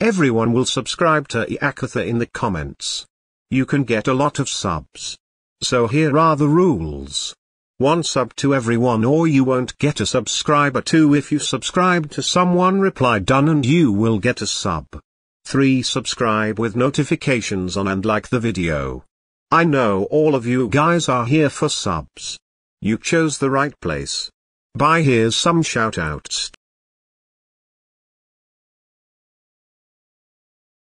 Everyone will subscribe to Iakatha in the comments. You can get a lot of subs. So here are the rules. One sub to everyone or you won't get a subscriber too. if you subscribe to someone reply done and you will get a sub. 3 Subscribe with notifications on and like the video. I know all of you guys are here for subs. You chose the right place. Bye here's some shoutouts.